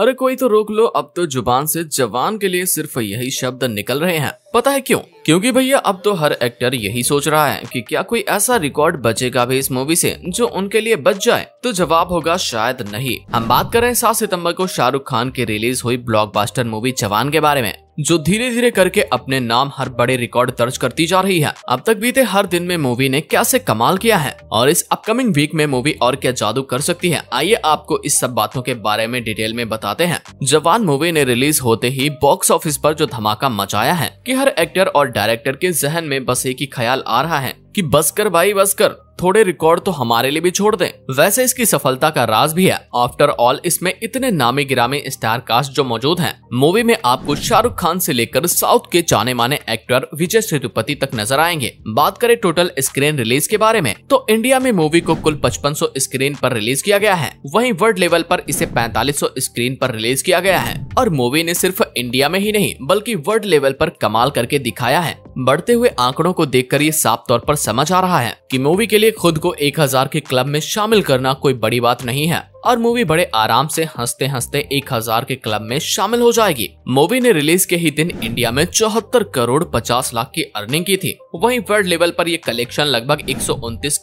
अरे कोई तो रोक लो अब तो जुबान से जवान के लिए सिर्फ यही शब्द निकल रहे हैं पता है क्यों क्योंकि भैया अब तो हर एक्टर यही सोच रहा है कि क्या कोई ऐसा रिकॉर्ड बचेगा भी इस मूवी से जो उनके लिए बच जाए तो जवाब होगा शायद नहीं हम बात करें सात सितंबर को शाहरुख खान की रिलीज हुई ब्लॉकबस्टर मूवी जवान के बारे में जो धीरे धीरे करके अपने नाम हर बड़े रिकॉर्ड दर्ज करती जा रही है अब तक बीते हर दिन में मूवी ने कैसे कमाल किया है और इस अपकमिंग वीक में मूवी और क्या जादू कर सकती है आइए आपको इस सब बातों के बारे में डिटेल में बताते हैं जवान मूवी ने रिलीज होते ही बॉक्स ऑफिस पर जो धमाका मचाया है कि हर एक्टर और डायरेक्टर के जहन में बस एक ही ख्याल आ रहा है कि बस कर भाई बस कर थोड़े रिकॉर्ड तो हमारे लिए भी छोड़ दें वैसे इसकी सफलता का राज भी है आफ्टर ऑल इसमें इतने नामी गिरामी स्टार कास्ट जो मौजूद हैं मूवी में आपको शाहरुख खान से लेकर साउथ के जाने माने एक्टर विजय सेतुपति तक नजर आएंगे बात करें टोटल स्क्रीन रिलीज के बारे में तो इंडिया में मूवी को कुल पचपन स्क्रीन आरोप रिलीज किया गया है वही वर्ल्ड लेवल आरोप इसे पैंतालीस स्क्रीन आरोप रिलीज किया गया है और मूवी ने सिर्फ इंडिया में ही नहीं बल्कि वर्ल्ड लेवल आरोप कमाल करके दिखाया है बढ़ते हुए आंकड़ों को देखकर ये साफ तौर पर समझ आ रहा है कि मूवी के लिए खुद को 1000 के क्लब में शामिल करना कोई बड़ी बात नहीं है और मूवी बड़े आराम से हंसते हंसते एक हजार के क्लब में शामिल हो जाएगी मूवी ने रिलीज के ही दिन इंडिया में चौहत्तर करोड़ पचास लाख की अर्निंग की थी वहीं वर्ल्ड लेवल पर ये कलेक्शन लगभग एक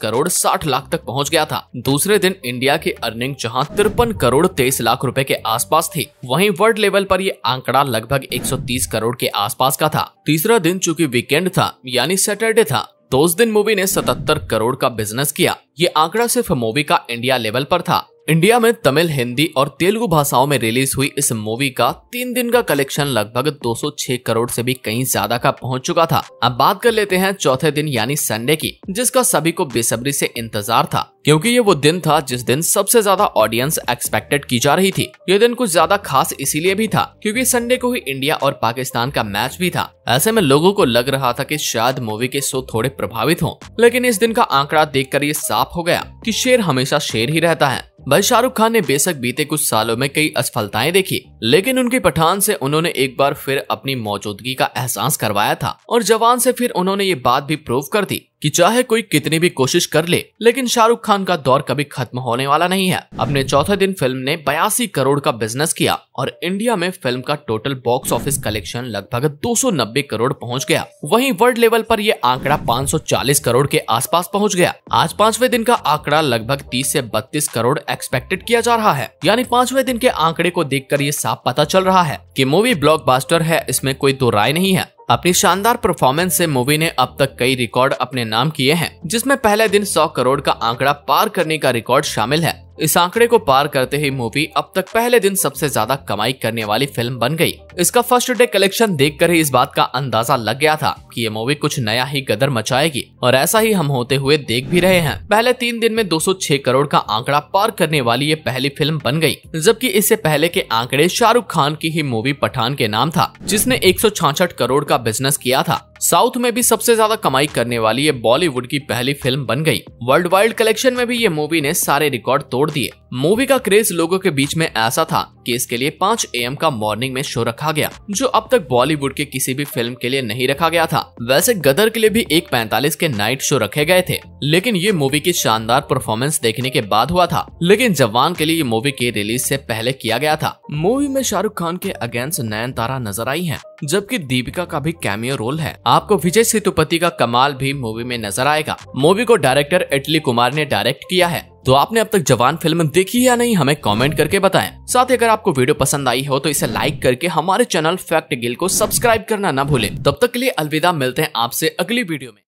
करोड़ साठ लाख तक पहुंच गया था दूसरे दिन इंडिया की अर्निंग जहां तिरपन करोड़ तेईस लाख रूपए के आस थी वही वर्ल्ड लेवल आरोप ये आंकड़ा लगभग एक करोड़ के आसपास का था तीसरा दिन चूँकि वीकेंड था यानी सैटरडे था तो उस दिन मूवी ने 77 करोड़ का बिजनेस किया ये आंकड़ा सिर्फ मूवी का इंडिया लेवल पर था इंडिया में तमिल हिंदी और तेलुगु भाषाओं में रिलीज हुई इस मूवी का तीन दिन का कलेक्शन लगभग 206 करोड़ से भी कहीं ज्यादा का पहुंच चुका था अब बात कर लेते हैं चौथे दिन यानी संडे की जिसका सभी को बेसब्री से इंतजार था क्योंकि ये वो दिन था जिस दिन सबसे ज्यादा ऑडियंस एक्सपेक्टेड की जा रही थी ये दिन कुछ ज्यादा खास इसीलिए भी था क्योंकि संडे को ही इंडिया और पाकिस्तान का मैच भी था ऐसे में लोगों को लग रहा था कि शायद मूवी के शो थोड़े प्रभावित हों लेकिन इस दिन का आंकड़ा देखकर ये साफ हो गया कि शेर हमेशा शेर ही रहता है भाई शाहरुख खान ने बेशक बीते कुछ सालों में कई असफलताएं देखी लेकिन उनकी पठान से उन्होंने एक बार फिर अपनी मौजूदगी का एहसास करवाया था और जवान से फिर उन्होंने ये बात भी प्रूव कर दी कि चाहे कोई कितनी भी कोशिश कर ले लेकिन शाहरुख खान का दौर कभी खत्म होने वाला नहीं है अपने चौथे दिन फिल्म ने बयासी करोड़ का बिजनेस किया और इंडिया में फिल्म का टोटल बॉक्स ऑफिस कलेक्शन लगभग 290 करोड़ पहुंच गया वहीं वर्ल्ड लेवल पर यह आंकड़ा 540 करोड़ के आसपास पहुंच गया आज पांचवे दिन का आंकड़ा लगभग तीस ऐसी बत्तीस करोड़ एक्सपेक्टेड किया जा रहा है यानी पांचवे दिन के आंकड़े को देख कर ये साफ पता चल रहा है की मूवी ब्लॉक है इसमें कोई दो राय नहीं है अपनी शानदार परफॉर्मेंस से मूवी ने अब तक कई रिकॉर्ड अपने नाम किए हैं जिसमें पहले दिन 100 करोड़ का आंकड़ा पार करने का रिकॉर्ड शामिल है इस आंकड़े को पार करते ही मूवी अब तक पहले दिन सबसे ज्यादा कमाई करने वाली फिल्म बन गई इसका फर्स्ट डे कलेक्शन देख कर ही इस बात का अंदाजा लग गया था कि ये मूवी कुछ नया ही गदर मचाएगी और ऐसा ही हम होते हुए देख भी रहे हैं पहले तीन दिन में 206 करोड़ का आंकड़ा पार करने वाली ये पहली फिल्म बन गई जबकि इससे पहले के आंकड़े शाहरुख खान की ही मूवी पठान के नाम था जिसने एक करोड़ का बिजनेस किया था साउथ में भी सबसे ज्यादा कमाई करने वाली ये बॉलीवुड की पहली फिल्म बन गई वर्ल्ड वाइड कलेक्शन में भी ये मूवी ने सारे रिकॉर्ड तोड़ दिए मूवी का क्रेज लोगों के बीच में ऐसा था केस के लिए 5 एम का मॉर्निंग में शो रखा गया जो अब तक बॉलीवुड के किसी भी फिल्म के लिए नहीं रखा गया था वैसे गदर के लिए भी एक पैंतालीस के नाइट शो रखे गए थे लेकिन ये मूवी की शानदार परफॉर्मेंस देखने के बाद हुआ था लेकिन जवान के लिए ये मूवी के रिलीज ऐसी पहले किया गया था मूवी में शाहरुख खान के अगेंस्ट नयन तारा नजर आई है जबकि दीपिका का भी कैमियो रोल है आपको विजय सेतुपति का कमाल भी मूवी में नजर आएगा मूवी को डायरेक्टर इटली कुमार ने डायरेक्ट किया है तो आपने अब तक जवान फिल्म देखी या नहीं हमें कमेंट करके बताएं साथ ही अगर आपको वीडियो पसंद आई हो तो इसे लाइक करके हमारे चैनल फैक्ट गिल को सब्सक्राइब करना ना भूलें तब तक के लिए अलविदा मिलते हैं आपसे अगली वीडियो में